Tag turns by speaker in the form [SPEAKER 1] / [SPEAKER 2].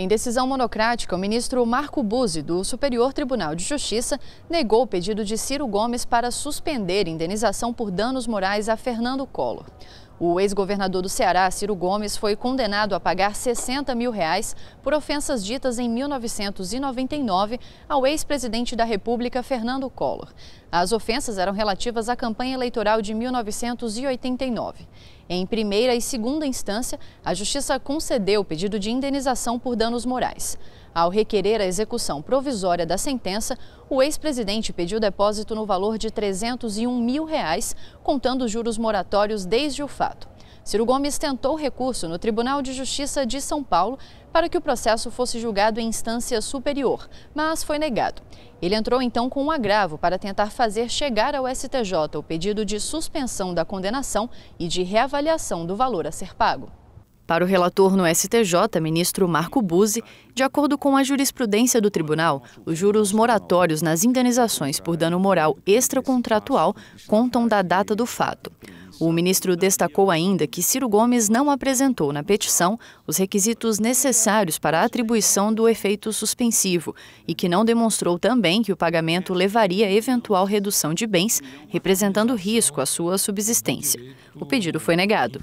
[SPEAKER 1] Em decisão monocrática, o ministro Marco Buzzi, do Superior Tribunal de Justiça, negou o pedido de Ciro Gomes para suspender indenização por danos morais a Fernando Collor. O ex-governador do Ceará, Ciro Gomes, foi condenado a pagar 60 mil reais por ofensas ditas em 1999 ao ex-presidente da República, Fernando Collor. As ofensas eram relativas à campanha eleitoral de 1989. Em primeira e segunda instância, a Justiça concedeu o pedido de indenização por danos morais. Ao requerer a execução provisória da sentença, o ex-presidente pediu depósito no valor de 301 mil reais, contando juros moratórios desde o fato. Ciro Gomes tentou recurso no Tribunal de Justiça de São Paulo para que o processo fosse julgado em instância superior, mas foi negado. Ele entrou então com um agravo para tentar fazer chegar ao STJ o pedido de suspensão da condenação e de reavaliação do valor a ser pago. Para o relator no STJ, ministro Marco Buzzi, de acordo com a jurisprudência do tribunal, os juros moratórios nas indenizações por dano moral extracontratual contam da data do fato. O ministro destacou ainda que Ciro Gomes não apresentou na petição os requisitos necessários para a atribuição do efeito suspensivo e que não demonstrou também que o pagamento levaria a eventual redução de bens, representando risco à sua subsistência. O pedido foi negado.